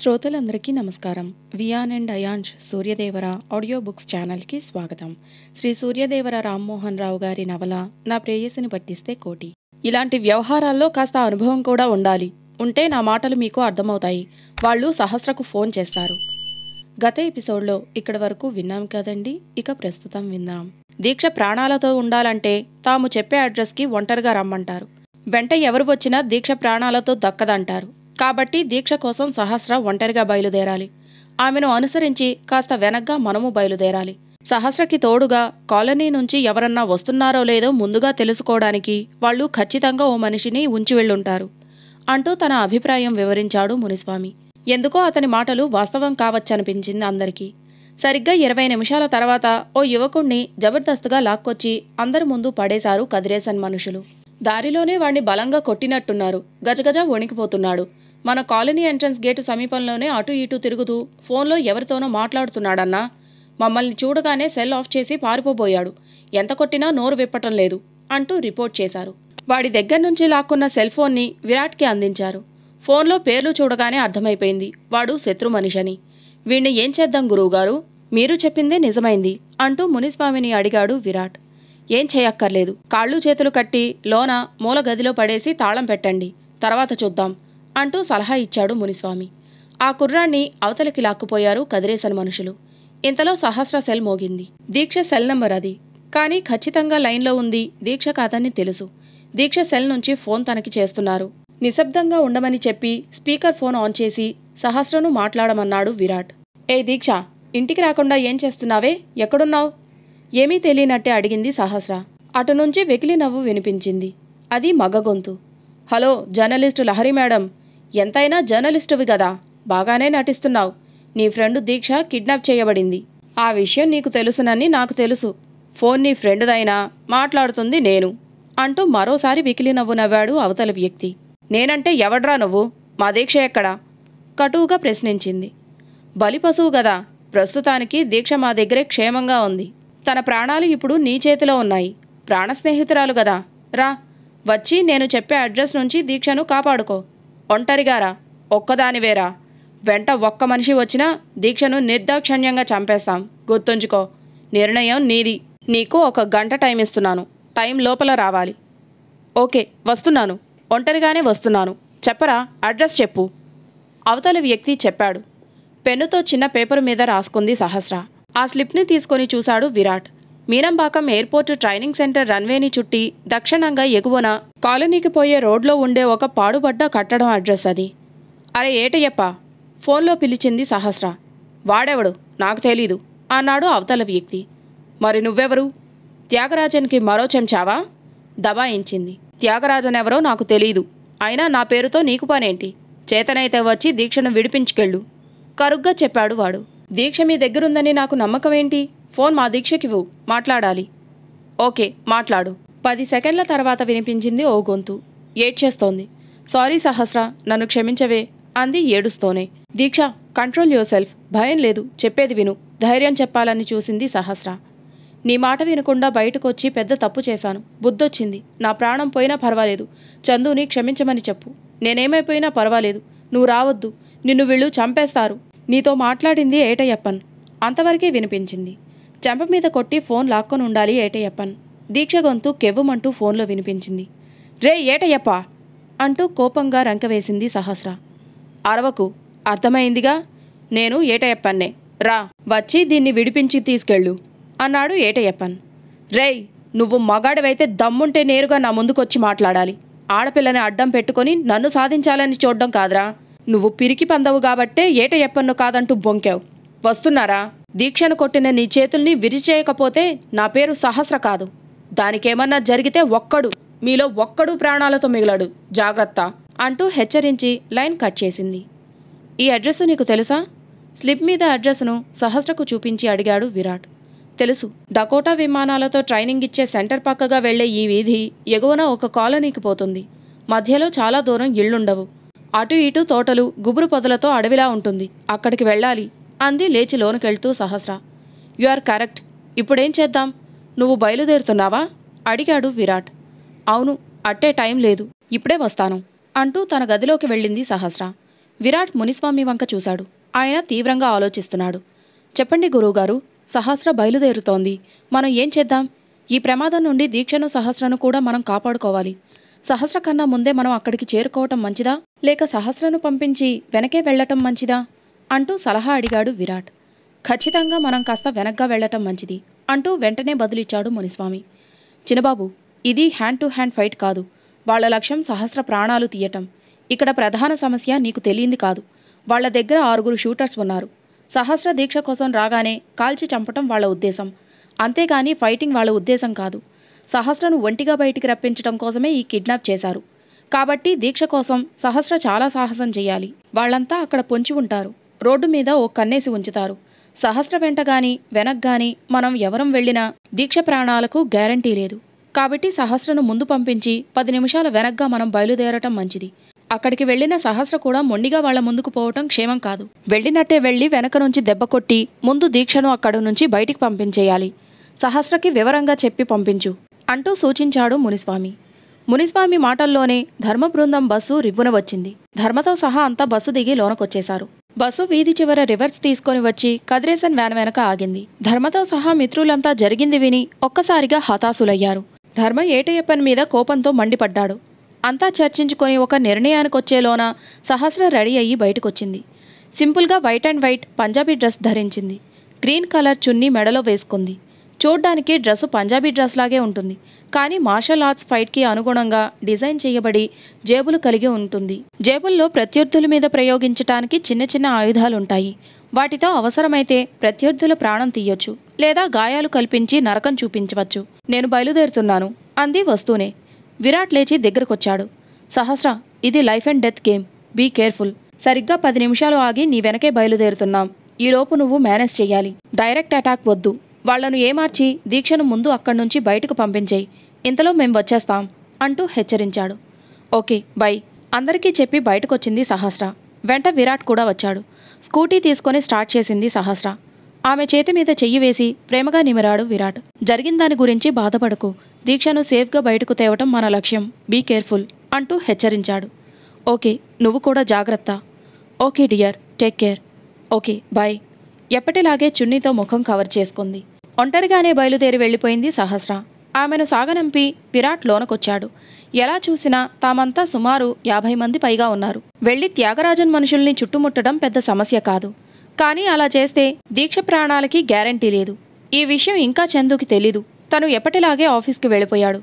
శ్రోతలందరికీ నమస్కారం Viyaan and Ayansh Suryadevara audio books ఛానల్కి స్వాగతం శ్రీ సూర్యదేవర రామ్మోహన్ రావు గారి నవల నా ప్రేయసిని పట్టిస్తే కోటి ఇలాంటి వ్యవహారాల్లో కాస్త అనుభవం కూడా ఉండాలి ఉంటే నా మాటలు మీకు అర్థమవుతాయి వాళ్ళు సహస్రకు ఫోన్ చేస్తారు గత ఎపిసోడ్లో ఇక్కడి వరకు విన్నాం కదండి ఇక ప్రస్తుతం విన్నాం దీక్ష ప్రాణాలతో ఉండాలంటే తాము చెప్పే అడ్రస్కి ఒంటరిగా రమ్మంటారు వెంట ఎవరు వచ్చినా దీక్ష ప్రాణాలతో దక్కదంటారు కాబట్టి దీక్ష కోసం సహస్ర ఒంటరిగా బయలుదేరాలి ఆమెను అనుసరించి కాస్త వెనగ్గా మనము బయలుదేరాలి సహస్రకి తోడుగా కాలనీ నుంచి ఎవరన్నా వస్తున్నారో లేదో ముందుగా తెలుసుకోవడానికి వాళ్ళు ఖచ్చితంగా ఓ మనిషిని ఉంచి వెళ్ళుంటారు అంటూ తన అభిప్రాయం వివరించాడు మునిస్వామి ఎందుకో అతని మాటలు వాస్తవం కావచ్చనిపించింది అందరికీ సరిగ్గా ఇరవై నిమిషాల తర్వాత ఓ యువకుణ్ణి జబర్దస్త్గా లాక్కొచ్చి అందరి ముందు పడేశారు కదిరేసన్ మనుషులు దారిలోనే వాణ్ణి బలంగా కొట్టినట్టున్నారు గజగజ వణికిపోతున్నాడు మన కాలనీ ఎంట్రన్స్ గేటు సమీపంలోనే అటు ఇటు తిరుగుతూ ఫోన్లో ఎవరితోనో మాట్లాడుతున్నాడన్నా మమ్మల్ని చూడగానే సెల్ ఆఫ్ చేసి పారిపోబోయాడు ఎంత కొట్టినా నోరు విప్పటం లేదు అంటూ రిపోర్ట్ చేశారు వాడి దగ్గర నుంచి లాక్కున్న సెల్ ఫోన్ని విరాట్కి అందించారు ఫోన్లో పేర్లు చూడగానే అర్థమైపోయింది వాడు శత్రు మనిషని వీణ్ణి ఏం చేద్దాం గురువుగారు మీరు చెప్పిందే నిజమైంది అంటూ మునిస్వామిని అడిగాడు విరాట్ ఏం చేయక్కర్లేదు కాళ్ళు చేతులు కట్టి లోన మూల గదిలో పడేసి తాళం పెట్టండి తర్వాత చూద్దాం అంటూ సలహా ఇచ్చాడు మునిస్వామి ఆ కుర్రాన్ని అవతలికి లాక్కుపోయారు కదిరేసన్ మనుషులు ఇంతలో సహస్ర సెల్ మోగింది దీక్ష సెల్ నంబర్ అది కానీ ఖచ్చితంగా లైన్లో ఉంది దీక్ష కాదని తెలుసు దీక్ష సెల్ నుంచి ఫోన్ తనకి చేస్తున్నారు నిశ్శబ్దంగా ఉండమని చెప్పి స్పీకర్ ఫోన్ ఆన్ చేసి సహస్రను మాట్లాడమన్నాడు విరాట్ ఏ దీక్ష ఇంటికి రాకుండా ఏం చేస్తున్నావే ఎక్కడున్నావు ఏమీ తెలియనట్టే అడిగింది సహస్ర అటు నుంచి వెకిలి నవ్వు వినిపించింది అది మగగొంతు హలో జర్నలిస్టు లహరి మేడం ఎంతైనా జర్నలిస్టువి కదా బాగానే నటిస్తున్నావు నీ ఫ్రెండ్ దీక్ష కిడ్నాప్ చేయబడింది ఆ విషయం నీకు తెలుసునని నాకు తెలుసు ఫోన్ నీ ఫ్రెండ్దైనా మాట్లాడుతుంది నేను అంటూ మరోసారి వికిలి నవ్వు నవ్వాడు అవతల వ్యక్తి నేనంటే ఎవడ్రా నువ్వు మా దీక్ష ఎక్కడా కటువుగా ప్రశ్నించింది బలిపశువు గదా ప్రస్తుతానికి దీక్ష మా దగ్గరే క్షేమంగా ఉంది తన ప్రాణాలు ఇప్పుడు నీ చేతిలో ఉన్నాయి ప్రాణ స్నేహితురాలు గదా రా వచ్చి నేను చెప్పే అడ్రస్ నుంచి దీక్షను కాపాడుకో ఒంటరిగారా ఒక్కదానివేరా వెంట ఒక్క మనిషి వచ్చినా దీక్షను నిర్దాక్షణ్యంగా చంపేస్తాం గుర్తుంచుకో నిర్ణయం నీది నీకు ఒక గంట టైం ఇస్తున్నాను టైం లోపల రావాలి ఓకే వస్తున్నాను ఒంటరిగానే వస్తున్నాను చెప్పరా అడ్రస్ చెప్పు అవతలి వ్యక్తి చెప్పాడు పెన్నుతో చిన్న పేపర్ మీద రాసుకుంది సహస్ర ఆ స్లిప్ని తీసుకొని చూశాడు Virat Meenambakkam airport training centre రన్వేని చుట్టి దక్షిణంగా ఎగువన కాలనీకి పోయే రోడ్లో ఉండే ఒక పాడుబడ్డ కట్టడం అడ్రస్ అది అరే ఏటయ్యప్ప ఫోన్లో పిలిచింది సహస్ర వాడెవడు నాకు తెలీదు అన్నాడు అవతల వ్యక్తి మరి నువ్వెవరు త్యాగరాజన్కి మరో చెంచావా దబాయించింది త్యాగరాజన్ ఎవరో నాకు తెలీదు అయినా నా పేరుతో నీకు పనేంటి చేతనైతే వచ్చి దీక్షను విడిపించుకెళ్ళు కరుగ్గా చెప్పాడు వాడు దీక్ష మీ దగ్గరుందని నాకు నమ్మకమేంటి ఫోన్ మా దీక్షకివ్వు మాట్లాడాలి ఓకే మాట్లాడు పది సెకండ్ల తర్వాత వినిపించింది ఓ గొంతు ఏడ్చేస్తోంది సారీ సహస్ర నన్ను క్షమించవే అంది ఏడుస్తోనే Deeksha control your self లేదు చెప్పేది విను ధైర్యం చెప్పాలని చూసింది సహస్ర నీ మాట వినకుండా బయటకొచ్చి పెద్ద తప్పు చేశాను బుద్ధొచ్చింది నా ప్రాణం పోయినా పర్వాలేదు చందుని క్షమించమని చెప్పు నేనేమైపోయినా పర్వాలేదు నువ్వు రావద్దు నిన్ను వీళ్ళు చంపేస్తారు నీతో మాట్లాడింది ఏటయ్యప్పన్ అంతవరకే వినిపించింది చెంప మీద కొట్టి ఫోన్ లాక్కొని ఉండాలి ఏటయ్యప్పన్ దీక్ష గొంతు కెవ్వమంటూ ఫోన్లో వినిపించింది రే ఏటయ్యప్ప అంటూ కోపంగా రంకవేసింది సహస్ర అరవకు అర్థమైందిగా నేను ఏటయ్యప్పన్నే రా వచ్చి దీన్ని విడిపించి తీసుకెళ్ళు అన్నాడు ఏటయ్యప్పన్ రేయ్ నువ్వు మగాడవైతే దమ్ముంటే నేరుగా నా ముందుకొచ్చి మాట్లాడాలి ఆడపిల్లని అడ్డం పెట్టుకొని నన్ను సాధించాలని చూడడం కాదురా నువ్వు పిరికి పందవు కాబట్టే ఏటయ్యప్పన్ను కాదంటూ బొంకావు వస్తున్నారా దీక్షను కొట్టిన నీ చేతుల్ని విరిచేయకపోతే నా పేరు సహస్ర కాదు దానికేమన్నా జరిగితే ఒక్కడు మీలో ఒక్కడు ప్రాణాలతో మిగలడు జాగ్రత్త అంటూ హెచ్చరించి లైన్ కట్ చేసింది ఈ అడ్రస్ నీకు తెలుసా స్లిప్ మీద అడ్రస్ను సహస్రకు చూపించి అడిగాడు విరాట్ తెలుసు డకోటా విమానాలతో ట్రైనింగ్ ఇచ్చే సెంటర్ పక్కగా వెళ్లే ఈ వీధి ఎగువన ఒక కాలనీకి పోతుంది మధ్యలో చాలా దూరం ఇళ్లుండవు అటు ఇటు తోటలు గుబురు పొదలతో అడవిలా ఉంటుంది అక్కడికి వెళ్ళాలి అంది లేచి లోనకెళ్తూ సహస్ర యు ఆర్ కరెక్ట్ ఇప్పుడేం చేద్దాం నువ్వు బయలుదేరుతున్నావా అడిగాడు విరాట్ అవును అట్టే టైం లేదు ఇప్పుడే వస్తాను అంటూ తన గదిలోకి వెళ్ళింది సహస్ర విరాట్ మునిస్వామి వంక చూశాడు ఆయన తీవ్రంగా ఆలోచిస్తున్నాడు చెప్పండి గురువుగారు సహస్ర బయలుదేరుతోంది మనం ఏం చేద్దాం ఈ ప్రమాదం నుండి దీక్షను సహస్రను కూడా మనం కాపాడుకోవాలి సహస్ర కన్నా ముందే మనం అక్కడికి చేరుకోవటం మంచిదా లేక సహస్రను పంపించి వెనకే వెళ్లటం మంచిదా అంటూ సలహా అడిగాడు విరాట్ ఖచ్చితంగా మనం కాస్త వెనక్గా వెళ్లటం మంచిది అంటూ వెంటనే బదులిచ్చాడు మునిస్వామి చిన్నబాబు ఇది హ్యాండ్ టు హ్యాండ్ ఫైట్ కాదు వాళ్ల లక్ష్యం సహస్ర ప్రాణాలు తీయటం ఇక్కడ ప్రధాన సమస్య నీకు తెలియంది కాదు వాళ్ల దగ్గర ఆరుగురు షూటర్స్ ఉన్నారు సహస్ర దీక్ష కోసం రాగానే కాల్చి చంపటం వాళ్ల ఉద్దేశం అంతేగాని ఫైటింగ్ వాళ్ల ఉద్దేశం కాదు సహస్రను ఒంటిగా బయటికి రప్పించడం కోసమే ఈ కిడ్నాప్ చేశారు కాబట్టి దీక్ష కోసం సహస్ర చాలా సాహసం చేయాలి వాళ్లంతా అక్కడ పొంచి ఉంటారు రోడ్డు మీద ఓ కన్నేసి ఉంచుతారు సహస్ర వెంట గాని వెనక్ గాని మనం ఎవరం వెళ్ళినా దీక్ష ప్రాణాలకు గ్యారంటీ లేదు కాబట్టి సహస్రను ముందు పంపించి పది నిమిషాల వెనక్గా మనం బయలుదేరటం మంచిది అక్కడికి వెళ్లిన సహస్ర కూడా మొండిగా వాళ్ల ముందుకు పోవటం క్షేమం కాదు వెళ్ళినట్టే వెళ్లి వెనక నుంచి దెబ్బ కొట్టి ముందు దీక్షను అక్కడి నుంచి బయటికి పంపించేయాలి సహస్రకి వివరంగా చెప్పి పంపించు అంటూ సూచించాడు మునిస్వామి మునిస్వామి మాటల్లోనే ధర్మ బృందం బస్సు రివ్వున వచ్చింది ధర్మతో సహా అంతా బస్సు దిగి లోనకొచ్చేశారు బస్సు వీధి చివర రివర్స్ తీసుకొని వచ్చి కదిరేసన్ వ్యాన్ వెనక ఆగింది ధర్మతో సహా మిత్రులంతా జరిగింది విని ఒక్కసారిగా హతాశులయ్యారు ధర్మ ఏటయ్యప్పన్ మీద కోపంతో మండిపడ్డాడు అంతా చర్చించుకొని ఒక నిర్ణయానికొచ్చేలోన సహస్ర రెడీ అయ్యి బయటకొచ్చింది సింపుల్గా white and white Punjabi dress ధరించింది గ్రీన్ కలర్ చున్నీ మెడలో వేసుకుంది చూడ్డానికి డ్రెస్సు పంజాబీ డ్రెస్ లాగే ఉంటుంది కానీ మార్షల్ ఆర్ట్స్ ఫైట్కి అనుగుణంగా డిజైన్ చేయబడి జేబులు కలిగి ఉంటుంది జేబుల్లో ప్రత్యర్థుల మీద ప్రయోగించటానికి చిన్న చిన్న ఆయుధాలు ఉంటాయి వాటితో అవసరమైతే ప్రత్యర్థుల ప్రాణం తీయొచ్చు లేదా గాయాలు కల్పించి నరకం చూపించవచ్చు నేను బయలుదేరుతున్నాను అంది వస్తూనే విరాట్ లేచి దగ్గరకొచ్చాడు సహస్ర ఇది life and death game be careful సరిగ్గా పది నిమిషాలు ఆగి నీ వెనకే బయలుదేరుతున్నాం ఈలోపు నువ్వు మేనేజ్ చేయాలి డైరెక్ట్ అటాక్ వద్దు వాళ్లను ఏమార్చి దీక్షను ముందు అక్కడి నుంచి బయటకు పంపించేయి ఇంతలో మేం వచ్చేస్తాం అంటూ హెచ్చరించాడు ఓకే బై అందరికీ చెప్పి బయటకొచ్చింది సహస్ర వెంట విరాట్ కూడా వచ్చాడు స్కూటీ తీసుకొని స్టార్ట్ చేసింది సహస్ర ఆమె చేతి మీద చెయ్యి వేసి ప్రేమగా నిమిరాడు విరాట్ జరిగిన దాని గురించి బాధపడకు దీక్షను సేఫ్గా బయటకు తేవటం మన లక్ష్యం బీ కేర్ఫుల్ అంటూ హెచ్చరించాడు ఓకే నువ్వు కూడా జాగ్రత్త okay dear take care okay bye ఎప్పటిలాగే చున్నీతో ముఖం కవర్ చేసుకుంది ఒంటరిగానే బయలుదేరి వెళ్ళిపోయింది సహస్ర ఆమెను సాగనంపి విరాట్ లోనకొచ్చాడు ఎలా చూసినా తామంతా సుమారు యాభై మంది పైగా ఉన్నారు వెళ్ళి త్యాగరాజన్ మనుషుల్ని చుట్టుముట్టడం పెద్ద సమస్య కాదు కానీ అలా చేస్తే దీక్ష ప్రాణాలకి గ్యారంటీ లేదు ఈ విషయం ఇంకా చందుకి తెలీదు తను ఎప్పటిలాగే ఆఫీస్కి వెళ్ళిపోయాడు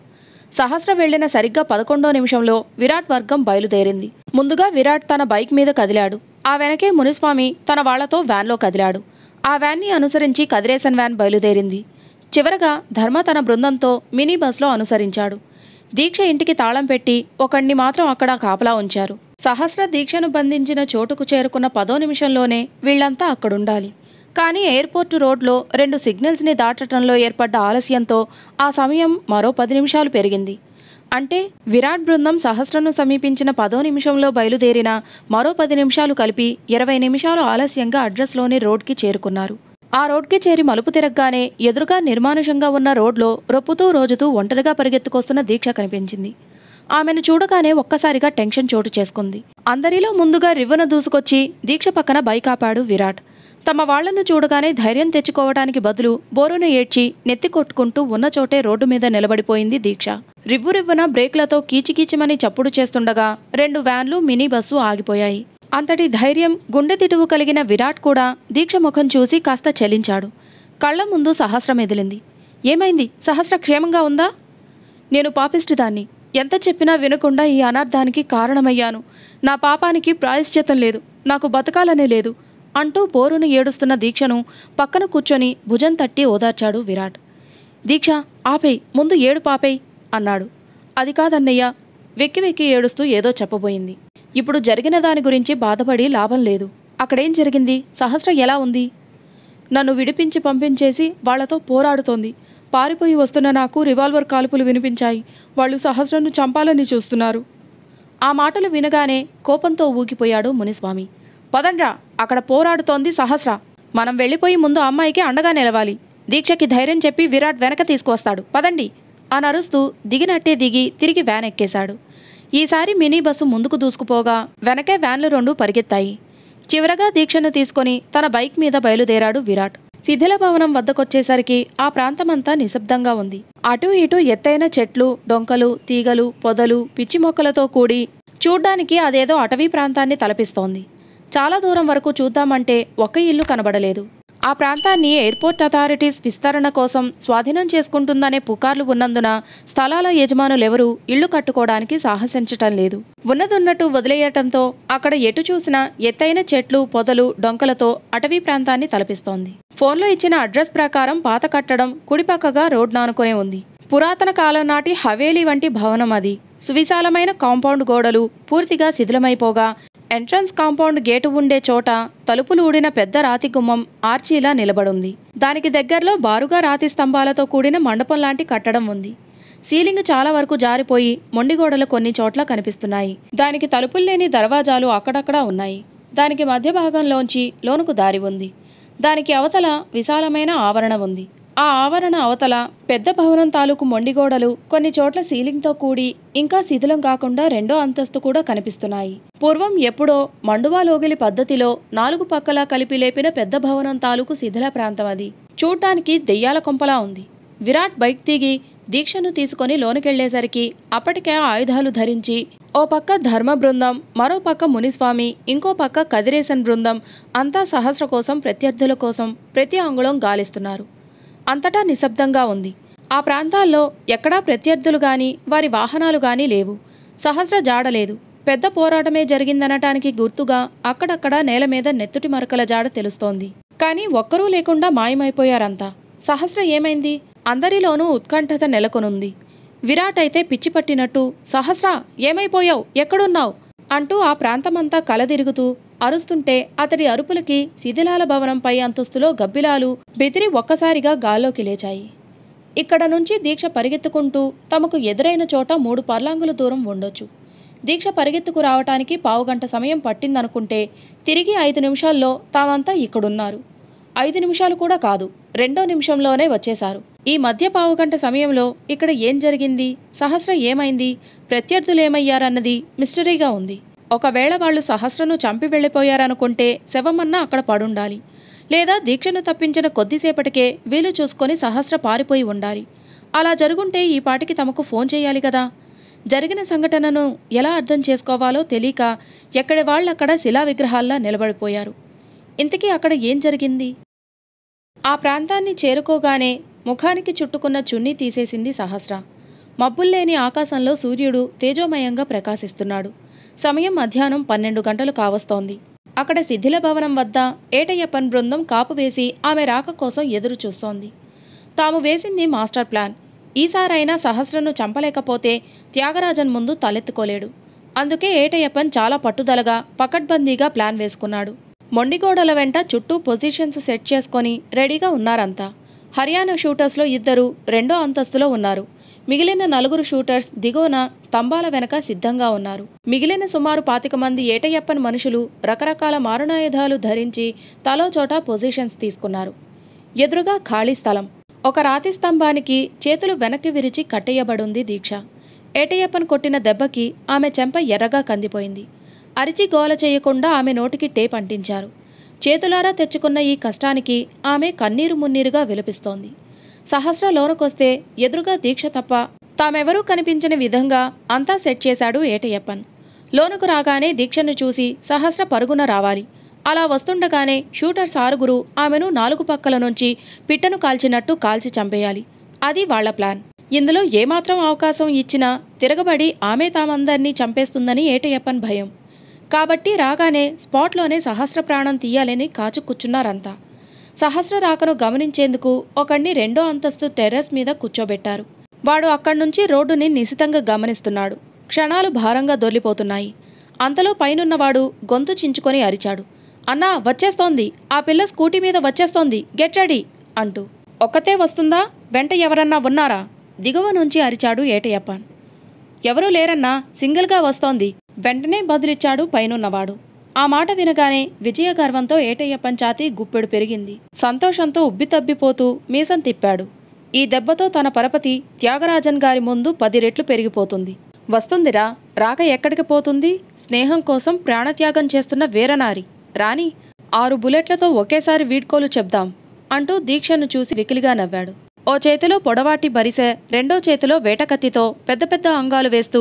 సహస్ర వెళ్లిన సరిగ్గా పదకొండో నిమిషంలో విరాట్ వర్గం బయలుదేరింది ముందుగా విరాట్ తన బైక్ మీద కదిలాడు ఆ వెనకే మునిస్వామి తన వాళ్లతో వ్యాన్లో కదిలాడు ఆ వ్యాన్ని అనుసరించి కదిరేసన్ వ్యాన్ బయలుదేరింది చివరగా ధర్మ తన బృందంతో మినీ బస్లో అనుసరించాడు దీక్ష ఇంటికి తాళం పెట్టి ఒకణ్ణి మాత్రం అక్కడ కాపలా ఉంచారు సహస్ర దీక్షను బంధించిన చోటుకు చేరుకున్న పదో నిమిషంలోనే వీళ్లంతా అక్కడుండాలి కానీ ఎయిర్పోర్ట్ రోడ్లో రెండు సిగ్నల్స్ని దాటటంలో ఏర్పడ్డ ఆలస్యంతో ఆ సమయం మరో పది నిమిషాలు పెరిగింది అంటే విరాట్ బృందం సహస్రను సమీపించిన పదో నిమిషంలో బయలుదేరిన మరో పది నిమిషాలు కలిపి ఇరవై నిమిషాలు ఆలస్యంగా అడ్రస్లోని రోడ్కి చేరుకున్నారు ఆ రోడ్కి చేరి మలుపు తిరగగానే ఎదురుగా నిర్మానుషంగా ఉన్న రోడ్లో రొప్పుతూ రోజుతూ ఒంటరిగా పరిగెత్తుకొస్తున్న దీక్ష కనిపించింది ఆమెను చూడగానే ఒక్కసారిగా టెన్షన్ చోటు చేసుకుంది అందరిలో ముందుగా రివ్వను దూసుకొచ్చి దీక్ష పక్కన బైకాపాడు విరాట్ తమ వాళ్లను చూడగానే ధైర్యం తెచ్చుకోవడానికి బదులు బోరును ఏడ్చి నెత్తి కొట్టుకుంటూ ఉన్న చోటే రోడ్డు మీద నిలబడిపోయింది దీక్ష రివ్వురివ్వున బ్రేక్లతో కీచికీచిమని చప్పుడు చేస్తుండగా రెండు వ్యాన్లు మినీ బస్సు ఆగిపోయాయి అంతటి ధైర్యం గుండె తిటువు కలిగిన విరాట్ కూడా దీక్ష ముఖం చూసి కాస్త చలించాడు కళ్ల ముందు సహస్రం ఎదిలింది ఏమైంది సహస్ర క్షేమంగా ఉందా నేను పాపిష్టిదాన్ని ఎంత చెప్పినా వినకుండా ఈ అనార్థానికి కారణమయ్యాను నా పాపానికి ప్రాయశ్చితం లేదు నాకు బతకాలనే లేదు అంటూ బోరును ఏడుస్తున్న దీక్షను పక్కన కూర్చొని భుజం తట్టి ఓదార్చాడు విరాట్ దీక్ష ఆపేయ్ ముందు ఏడు పాపే అన్నాడు అది కాదన్నయ్య వెక్కి వెక్కి ఏడుస్తూ ఏదో చెప్పబోయింది ఇప్పుడు జరిగిన దాని గురించి బాధపడి లాభం లేదు అక్కడేం జరిగింది సహస్ర ఎలా ఉంది నన్ను విడిపించి పంపించేసి వాళ్లతో పోరాడుతోంది పారిపోయి వస్తున్న నాకు రివాల్వర్ కాల్పులు వినిపించాయి వాళ్ళు సహస్రను చంపాలని చూస్తున్నారు ఆ మాటలు వినగానే కోపంతో ఊగిపోయాడు మునిస్వామి పదండ్రా అక్కడ పోరాడుతోంది సహస్ర మనం వెళ్ళిపోయి ముందు అమ్మాయికి అండగా నిలవాలి దీక్షకి ధైర్యం చెప్పి విరాట్ వెనక తీసుకువస్తాడు పదండి అని అరుస్తూ దిగినట్టే దిగి తిరిగి వ్యాన్ ఎక్కేశాడు ఈసారి మినీ బస్సు ముందుకు దూసుకుపోగా వెనకే వ్యాన్లు రెండు పరిగెత్తాయి చివరగా దీక్షను తీసుకుని తన బైక్ మీద బయలుదేరాడు విరాట్ శిథిల భవనం వద్దకొచ్చేసరికి ఆ ప్రాంతమంతా నిశ్శబ్దంగా ఉంది అటు ఇటు ఎత్తైన చెట్లు డొంకలు తీగలు పొదలు పిచ్చి మొక్కలతో కూడి చూడ్డానికి అదేదో అటవీ ప్రాంతాన్ని తలపిస్తోంది చాలా దూరం వరకు చూద్దామంటే ఒక ఇల్లు కనబడలేదు ఆ ప్రాంతాన్ని ఎయిర్పోర్ట్ అథారిటీస్ విస్తరణ కోసం స్వాధీనం చేసుకుంటుందనే పుకార్లు ఉన్నందున స్థలాల యజమానులెవరూ ఇళ్లు కట్టుకోవడానికి సాహసించటం లేదు ఉన్నదున్నట్టు వదిలేయటంతో అక్కడ ఎటు చూసినా ఎత్తైన చెట్లు పొదలు డొంకలతో అటవీ ప్రాంతాన్ని తలపిస్తోంది ఫోన్లో ఇచ్చిన అడ్రస్ ప్రకారం పాత కట్టడం కుడిపక్కగా రోడ్ నానుకునే ఉంది పురాతన కాలం నాటి హవేలీ వంటి భవనం అది సువిశాలమైన కాంపౌండ్ గోడలు పూర్తిగా శిథిలమైపోగా ఎంట్రన్స్ కాంపౌండ్ గేటు ఉండే చోట తలుపులు ఊడిన పెద్ద రాతి గుమ్మం ఆర్చీలా నిలబడుంది దానికి దగ్గరలో బారుగా రాతి స్తంభాలతో కూడిన మండపం లాంటి కట్టడం ఉంది సీలింగ్ చాలా వరకు జారిపోయి మొండిగోడలు కొన్ని చోట్ల కనిపిస్తున్నాయి దానికి తలుపులు లేని దర్వాజాలు అక్కడక్కడా ఉన్నాయి దానికి మధ్య భాగంలోంచి లోనుకు దారి ఉంది దానికి అవతల విశాలమైన ఆవరణ ఉంది ఆ ఆవరణ అవతల పెద్ద భవనం తాలూకు మొండిగోడలు కొన్ని చోట్ల సీలింగ్తో కూడి ఇంకా శిథిలం కాకుండా రెండో అంతస్తు కూడా కనిపిస్తున్నాయి పూర్వం ఎప్పుడో మండువాలోగిలి పద్ధతిలో నాలుగు పక్కలా కలిపి లేపిన పెద్ద భవనం తాలూకు శిథిల ప్రాంతం అది చూడ్డానికి దెయ్యాల కొంపలా ఉంది విరాట్ బైక్ దిగి దీక్షను తీసుకొని లోనికెళ్లేసరికి అప్పటికే ఆయుధాలు ధరించి ఓ పక్క ధర్మ బృందం మరో పక్క మునిస్వామి ఇంకో పక్క కదిరేసన్ బృందం అంతా సహస్ర కోసం ప్రత్యర్థుల కోసం ప్రతి అంగుళం గాలిస్తున్నారు అంతటా నిశ్శబ్దంగా ఉంది ఆ ప్రాంతాల్లో ఎక్కడా ప్రత్యర్థులు గాని వారి వాహనాలు గాని లేవు సహస్ర జాడలేదు పెద్ద పోరాటమే జరిగిందనటానికి గుర్తుగా అక్కడక్కడా నేల మీద నెత్తుటి మరకల జాడ తెలుస్తోంది కానీ ఒక్కరూ లేకుండా మాయమైపోయారంతా సహస్ర ఏమైంది అందరిలోనూ ఉత్కంఠత నెలకొనుంది విరాట్ అయితే పిచ్చి పట్టినట్టు సహస్ర ఏమైపోయావు ఎక్కడున్నావు అంటూ ఆ ప్రాంతమంతా కలదిరుగుతూ అరుస్తుంటే అతడి అరుపులకి శిథిలాల భవనంపై అంతస్తులో గబ్బిలాలు బెదిరి ఒక్కసారిగా గాల్లోకి లేచాయి ఇక్కడ నుంచి దీక్ష పరిగెత్తుకుంటూ తమకు ఎదురైన చోట మూడు పర్లాంగుల దూరం ఉండొచ్చు దీక్ష పరిగెత్తుకు రావటానికి పావుగంట సమయం పట్టిందనుకుంటే తిరిగి ఐదు నిమిషాల్లో తామంతా ఇక్కడున్నారు ఐదు నిమిషాలు కూడా కాదు రెండో నిమిషంలోనే వచ్చేశారు ఈ మధ్య పావుగంట సమయంలో ఇక్కడ ఏం జరిగింది సహస్ర ఏమైంది ప్రత్యర్థులేమయ్యారన్నది మిస్టరీగా ఉంది ఒకవేళ వాళ్ళు సహస్రను చంపి వెళ్ళిపోయారనుకుంటే శవమన్నా అక్కడ పడుండాలి లేదా దీక్షను తప్పించిన కొద్దిసేపటికే వీలు చూసుకొని సహస్ర పారిపోయి ఉండాలి అలా జరుగుంటే ఈ పాటికి తమకు ఫోన్ చేయాలి కదా జరిగిన సంఘటనను ఎలా అర్థం చేసుకోవాలో తెలియక ఎక్కడి వాళ్ళక్కడ శిలా విగ్రహాల్లా నిలబడిపోయారు ఇంతకీ అక్కడ ఏం జరిగింది ఆ ప్రాంతాన్ని చేరుకోగానే ముఖానికి చుట్టుకున్న చున్నీ తీసేసింది సహస్ర మబ్బుల్లేని ఆకాశంలో సూర్యుడు తేజోమయంగా ప్రకాశిస్తున్నాడు సమయం మధ్యాహ్నం పన్నెండు గంటలు కావస్తోంది అక్కడ శిథిల భవనం వద్ద ఏటయ్యప్పన్ బృందం కాపు వేసి ఆమె రాక కోసం ఎదురు చూస్తోంది తాము వేసింది మాస్టర్ ప్లాన్ ఈసారైనా సహస్రను చంపలేకపోతే త్యాగరాజన్ ముందు తలెత్తుకోలేడు అందుకే ఏటయ్యప్పన్ చాలా పట్టుదలగా పకడ్బందీగా ప్లాన్ వేసుకున్నాడు మొండిగోడల వెంట చుట్టూ పొజిషన్స్ సెట్ చేసుకొని రెడీగా ఉన్నారంతా హర్యానా షూటర్స్లో ఇద్దరు రెండో అంతస్తులో ఉన్నారు మిగిలిన నలుగురు షూటర్స్ దిగువన స్తంభాల వెనక సిద్ధంగా ఉన్నారు మిగిలిన సుమారు పాతిక మంది ఏటయ్యప్పని మనుషులు రకరకాల మారణాయుధాలు ధరించి తలోచోట పొజిషన్స్ తీసుకున్నారు ఎదురుగా ఖాళీ స్థలం ఒక రాతి స్తంభానికి చేతులు వెనక్కి విరిచి కట్టేయబడుంది దీక్ష ఏటయ్యప్పను కొట్టిన దెబ్బకి ఆమె చెంప ఎర్రగా కందిపోయింది అరిచి గోల చేయకుండా ఆమె నోటికి టేప్ అంటించారు చేతులారా తెచ్చుకున్న ఈ కష్టానికి ఆమె కన్నీరు మున్నీరుగా విలపిస్తోంది సహస్ర లోనకొస్తే ఎదురుగా దీక్ష తప్ప తామెవరూ కనిపించని విధంగా అంతా సెట్ చేశాడు ఏటయ్యప్పన్ లోనకు రాగానే దీక్షను చూసి సహస్ర పరుగున రావాలి అలా వస్తుండగానే షూటర్ సారుగురు ఆమెను నాలుగు పక్కల నుంచి పిట్టను కాల్చినట్టు కాల్చి చంపేయాలి అది వాళ్ల ప్లాన్ ఇందులో ఏమాత్రం అవకాశం ఇచ్చినా తిరగబడి ఆమె తామందర్నీ చంపేస్తుందని ఏటయ్యప్పన్ భయం కాబట్టి రాగానే స్పాట్లోనే సహస్ర ప్రాణం తీయాలని కాచు కూర్చున్నారంతా సహస్ర రాకను గమనించేందుకు ఒకణ్ణి రెండో అంతస్తు టెర్రస్ మీద కూర్చోబెట్టారు వాడు అక్కడి నుంచి రోడ్డుని నిశితంగా గమనిస్తున్నాడు క్షణాలు భారంగా దొర్లిపోతున్నాయి అంతలో పైనున్నవాడు గొంతు చించుకొని అరిచాడు అన్నా వచ్చేస్తోంది ఆ పిల్ల స్కూటీ మీద వచ్చేస్తోంది గెట్ రెడీ అంటూ ఒక్కతే వస్తుందా వెంట ఎవరన్నా ఉన్నారా దిగువ నుంచి అరిచాడు ఏటయప్పన్ ఎవరూ లేరన్నా సింగిల్గా వస్తోంది వెంటనే బదులిచ్చాడు పైనున్నవాడు ఆ మాట వినగానే విజయ గర్వంతో ఏటయ్య పంచాతి గుప్పెడు పెరిగింది సంతోషంతో ఉబ్బితబ్బిపోతూ మీసం తిప్పాడు ఈ దెబ్బతో తన పరపతి త్యాగరాజన్ గారి ముందు పది రెట్లు పెరిగిపోతుంది వస్తుందిరా రాక ఎక్కడికి పోతుంది స్నేహం కోసం ప్రాణత్యాగం చేస్తున్న వీరనారి రాణి ఆరు బుల్లెట్లతో ఒకేసారి వీడ్కోలు చెప్దాం అంటూ దీక్షను చూసి వికిలిగా నవ్వాడు ఓ చేతిలో పొడవాటి బరిసె రెండో చేతిలో వేటకత్తితో పెద్ద పెద్ద అంగాలు వేస్తూ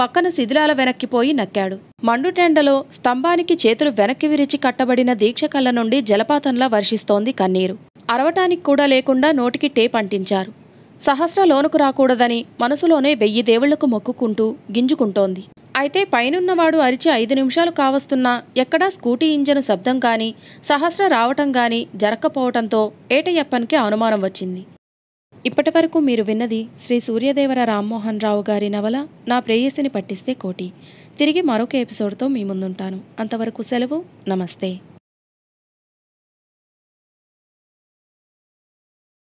పక్కన శిథిలాల వెనక్కిపోయి నక్కాడు మండుటెండలో స్తంభానికి చేతులు వెనక్కి విరిచి కట్టబడిన దీక్ష కళ్ళ నుండి జలపాతంలా వర్షిస్తోంది కన్నీరు అరవటానికి కూడా లేకుండా నోటికి టేప్ అంటించారు సహస్ర లోనుకు రాకూడదని మనసులోనే వెయ్యి దేవుళ్లకు మొక్కుకుంటూ గింజుకుంటోంది అయితే పైనున్నవాడు అరిచి ఐదు నిమిషాలు కావస్తున్నా ఎక్కడా స్కూటీ ఇంజను శబ్దం కానీ సహస్ర రావటం కానీ జరక్కపోవటంతో ఏటయ్యప్పనికి అనుమానం వచ్చింది ఇప్పటి వరకు మీరు విన్నది శ్రీ సూర్యదేవర రామ్మోహన్ రావు గారి నవల నా ప్రేయసిని పట్టిస్తే కోటి తిరిగి మరొక ఎపిసోడ్తో మీ ముందుంటాను అంతవరకు సెలవు నమస్తే